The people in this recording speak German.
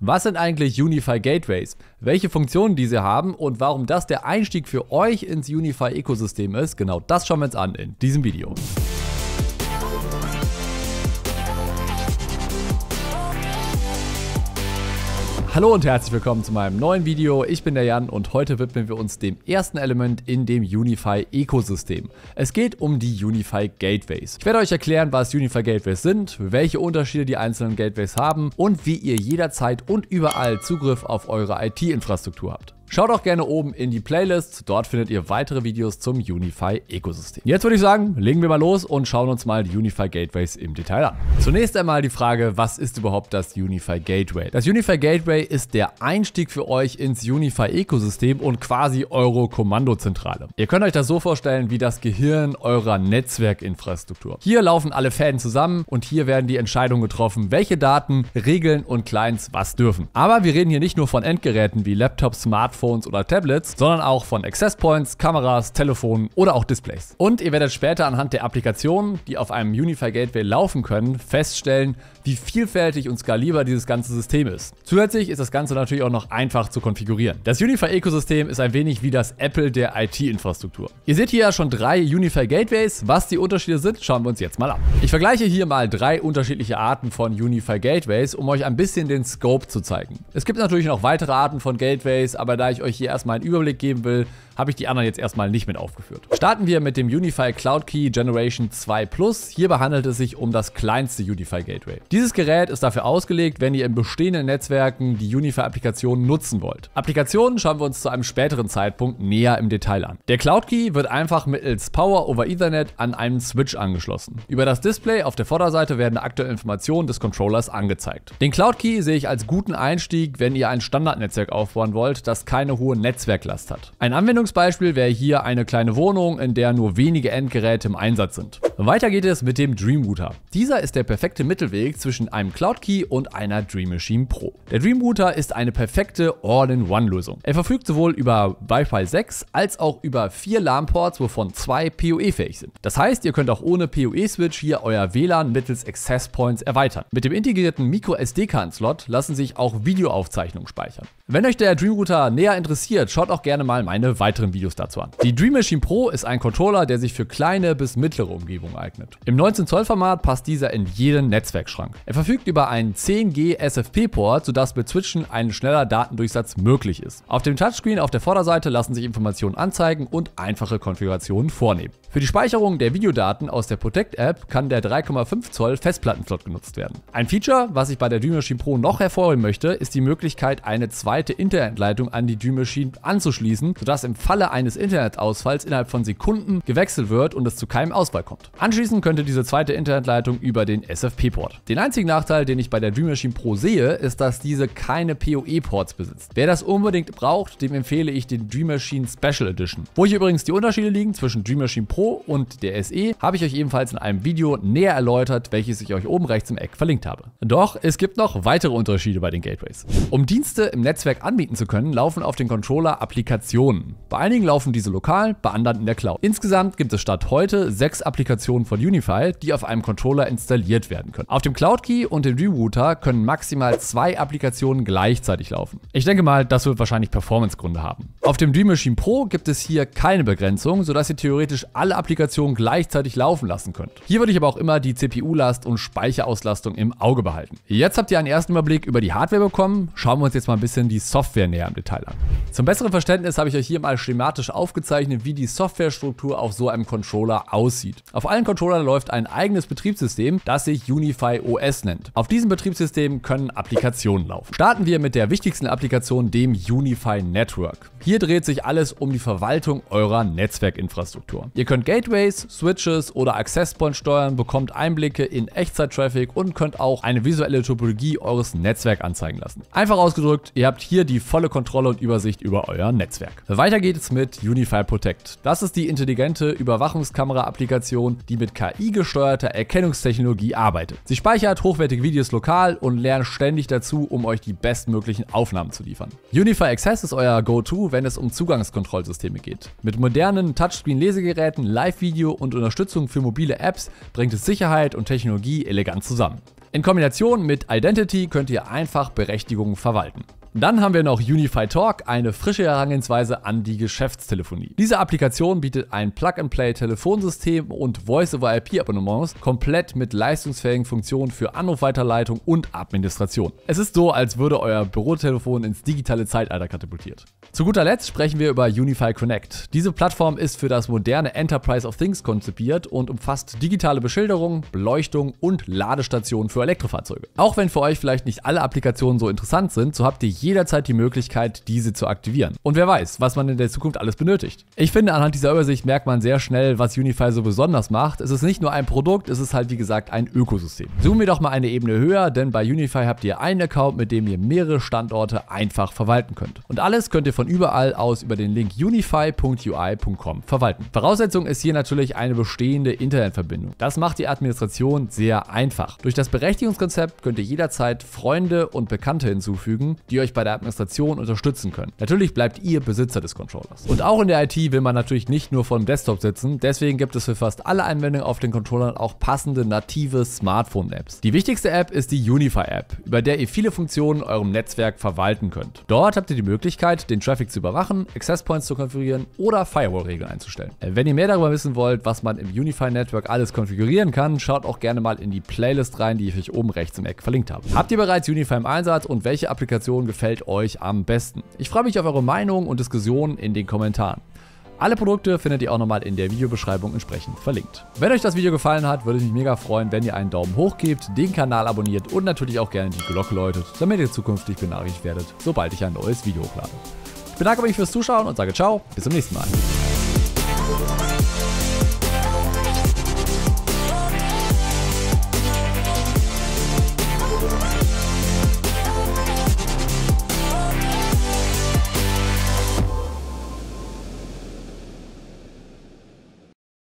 Was sind eigentlich Unify Gateways? Welche Funktionen diese haben und warum das der Einstieg für euch ins Unify Ökosystem ist, genau das schauen wir uns an in diesem Video. Hallo und herzlich willkommen zu meinem neuen Video. Ich bin der Jan und heute widmen wir uns dem ersten Element in dem Unify Ökosystem. Es geht um die Unify Gateways. Ich werde euch erklären, was Unify Gateways sind, welche Unterschiede die einzelnen Gateways haben und wie ihr jederzeit und überall Zugriff auf eure IT-Infrastruktur habt. Schaut auch gerne oben in die Playlist, dort findet ihr weitere Videos zum Unify-Ökosystem. Jetzt würde ich sagen, legen wir mal los und schauen uns mal die Unify Gateways im Detail an. Zunächst einmal die Frage, was ist überhaupt das Unify Gateway? Das Unify Gateway ist der Einstieg für euch ins Unify-Ökosystem und quasi eure Kommandozentrale. Ihr könnt euch das so vorstellen wie das Gehirn eurer Netzwerkinfrastruktur. Hier laufen alle Fäden zusammen und hier werden die Entscheidungen getroffen, welche Daten, Regeln und Clients was dürfen. Aber wir reden hier nicht nur von Endgeräten wie Laptops, Smartphones, Smartphones oder Tablets, sondern auch von Access Points, Kameras, Telefonen oder auch Displays. Und ihr werdet später anhand der Applikationen, die auf einem Unify Gateway laufen können, feststellen, wie vielfältig und skalierbar dieses ganze System ist. Zusätzlich ist das Ganze natürlich auch noch einfach zu konfigurieren. Das Unify-Ökosystem ist ein wenig wie das Apple der IT-Infrastruktur. Ihr seht hier ja schon drei Unify Gateways. Was die Unterschiede sind, schauen wir uns jetzt mal an. Ich vergleiche hier mal drei unterschiedliche Arten von Unify Gateways, um euch ein bisschen den Scope zu zeigen. Es gibt natürlich noch weitere Arten von Gateways, aber da ich euch hier erstmal einen Überblick geben will, habe ich die anderen jetzt erstmal nicht mit aufgeführt. Starten wir mit dem Unify Cloud Key Generation 2 Plus. Hierbei handelt es sich um das kleinste Unify Gateway. Dieses Gerät ist dafür ausgelegt, wenn ihr in bestehenden Netzwerken die Unify-Applikationen nutzen wollt. Applikationen schauen wir uns zu einem späteren Zeitpunkt näher im Detail an. Der Cloud Key wird einfach mittels Power over Ethernet an einen Switch angeschlossen. Über das Display auf der Vorderseite werden aktuelle Informationen des Controllers angezeigt. Den Cloud Key sehe ich als guten Einstieg, wenn ihr ein Standardnetzwerk aufbauen wollt, das keine hohe Netzwerklast hat. Ein Anwendungs Anwendungsbeispiel wäre hier eine kleine Wohnung, in der nur wenige Endgeräte im Einsatz sind. Weiter geht es mit dem Dream Router. Dieser ist der perfekte Mittelweg zwischen einem Cloud Key und einer Dream Machine Pro. Der Dream Router ist eine perfekte All-in-One-Lösung. Er verfügt sowohl über Wi-Fi 6 als auch über vier LAN-Ports, wovon zwei PoE-fähig sind. Das heißt, ihr könnt auch ohne PoE-Switch hier euer WLAN mittels Access Points erweitern. Mit dem integrierten Micro-SD-Karten-Slot lassen sich auch Videoaufzeichnungen speichern. Wenn euch der Dream Router näher interessiert, schaut auch gerne mal meine weitere weiteren Videos dazu an. Die Dream Machine Pro ist ein Controller, der sich für kleine bis mittlere Umgebungen eignet. Im 19 Zoll Format passt dieser in jeden Netzwerkschrank. Er verfügt über einen 10G SFP-Port, sodass mit Switchen ein schneller Datendurchsatz möglich ist. Auf dem Touchscreen auf der Vorderseite lassen sich Informationen anzeigen und einfache Konfigurationen vornehmen. Für die Speicherung der Videodaten aus der Protect-App kann der 3,5 Zoll Festplattenslot genutzt werden. Ein Feature, was ich bei der Dream Machine Pro noch hervorheben möchte, ist die Möglichkeit, eine zweite Internetleitung an die Dream Machine anzuschließen, sodass im Falle eines Internetausfalls innerhalb von Sekunden gewechselt wird und es zu keinem Ausfall kommt. Anschließend könnte diese zweite Internetleitung über den SFP-Port. Den einzigen Nachteil, den ich bei der Dream Machine Pro sehe, ist, dass diese keine PoE-Ports besitzt. Wer das unbedingt braucht, dem empfehle ich den Dream Machine Special Edition. Wo hier übrigens die Unterschiede liegen zwischen Dream Machine Pro und der SE, habe ich euch ebenfalls in einem Video näher erläutert, welches ich euch oben rechts im Eck verlinkt habe. Doch es gibt noch weitere Unterschiede bei den Gateways. Um Dienste im Netzwerk anbieten zu können, laufen auf den Controller Applikationen. Bei bei einigen laufen diese lokal, bei anderen in der Cloud. Insgesamt gibt es statt heute sechs Applikationen von Unify, die auf einem Controller installiert werden können. Auf dem Cloud Key und dem Rerouter können maximal zwei Applikationen gleichzeitig laufen. Ich denke mal, das wird wahrscheinlich Performance-Gründe haben. Auf dem Dream Machine Pro gibt es hier keine Begrenzung, sodass ihr theoretisch alle Applikationen gleichzeitig laufen lassen könnt. Hier würde ich aber auch immer die CPU-Last und Speicherauslastung im Auge behalten. Jetzt habt ihr einen ersten Überblick über die Hardware bekommen, schauen wir uns jetzt mal ein bisschen die Software näher im Detail an. Zum besseren Verständnis habe ich euch hier mal schematisch aufgezeichnet, wie die Softwarestruktur auf so einem Controller aussieht. Auf allen Controllern läuft ein eigenes Betriebssystem, das sich Unify OS nennt. Auf diesem Betriebssystem können Applikationen laufen. Starten wir mit der wichtigsten Applikation, dem Unify Network. Hier dreht sich alles um die Verwaltung eurer Netzwerkinfrastruktur. Ihr könnt Gateways, Switches oder Access Points steuern, bekommt Einblicke in Echtzeit-Traffic und könnt auch eine visuelle Topologie eures Netzwerks anzeigen lassen. Einfach ausgedrückt, ihr habt hier die volle Kontrolle und Übersicht über über euer Netzwerk. Weiter geht es mit Unify Protect. Das ist die intelligente Überwachungskamera-Applikation, die mit KI-gesteuerter Erkennungstechnologie arbeitet. Sie speichert hochwertige Videos lokal und lernt ständig dazu, um euch die bestmöglichen Aufnahmen zu liefern. Unify Access ist euer Go-To, wenn es um Zugangskontrollsysteme geht. Mit modernen Touchscreen-Lesegeräten, Live-Video und Unterstützung für mobile Apps bringt es Sicherheit und Technologie elegant zusammen. In Kombination mit Identity könnt ihr einfach Berechtigungen verwalten. Dann haben wir noch Unify Talk, eine frische Herangehensweise an die Geschäftstelefonie. Diese Applikation bietet ein Plug-and-Play-Telefonsystem und Voice-over-IP-Abonnements komplett mit leistungsfähigen Funktionen für Anrufweiterleitung und Administration. Es ist so, als würde euer Bürotelefon ins digitale Zeitalter katapultiert. Zu guter Letzt sprechen wir über Unify Connect. Diese Plattform ist für das moderne Enterprise of Things konzipiert und umfasst digitale Beschilderung, Beleuchtung und Ladestationen für Elektrofahrzeuge. Auch wenn für euch vielleicht nicht alle Applikationen so interessant sind, so habt ihr jederzeit die Möglichkeit, diese zu aktivieren. Und wer weiß, was man in der Zukunft alles benötigt. Ich finde, anhand dieser Übersicht merkt man sehr schnell, was Unify so besonders macht. Es ist nicht nur ein Produkt, es ist halt wie gesagt ein Ökosystem. Zoomen wir doch mal eine Ebene höher, denn bei Unify habt ihr einen Account, mit dem ihr mehrere Standorte einfach verwalten könnt. Und alles könnt ihr von überall aus über den Link unify.ui.com verwalten. Voraussetzung ist hier natürlich eine bestehende Internetverbindung. Das macht die Administration sehr einfach. Durch das Berechtigungskonzept könnt ihr jederzeit Freunde und Bekannte hinzufügen, die euch euch bei der Administration unterstützen können. Natürlich bleibt ihr Besitzer des Controllers. Und auch in der IT will man natürlich nicht nur vor dem Desktop sitzen, deswegen gibt es für fast alle Anwendungen auf den Controllern auch passende native Smartphone-Apps. Die wichtigste App ist die Unify-App, über der ihr viele Funktionen in eurem Netzwerk verwalten könnt. Dort habt ihr die Möglichkeit, den Traffic zu überwachen, Access Points zu konfigurieren oder Firewall-Regeln einzustellen. Äh, wenn ihr mehr darüber wissen wollt, was man im Unify-Network alles konfigurieren kann, schaut auch gerne mal in die Playlist rein, die ich euch oben rechts im Eck verlinkt habe. Habt ihr bereits Unify im Einsatz und welche Applikationen gefällt gefällt euch am besten? Ich freue mich auf eure Meinung und Diskussionen in den Kommentaren. Alle Produkte findet ihr auch nochmal in der Videobeschreibung entsprechend verlinkt. Wenn euch das Video gefallen hat, würde ich mich mega freuen, wenn ihr einen Daumen hoch gebt, den Kanal abonniert und natürlich auch gerne die Glocke läutet, damit ihr zukünftig benachrichtigt werdet, sobald ich ein neues Video hochlade. Ich bedanke mich fürs Zuschauen und sage ciao, bis zum nächsten Mal.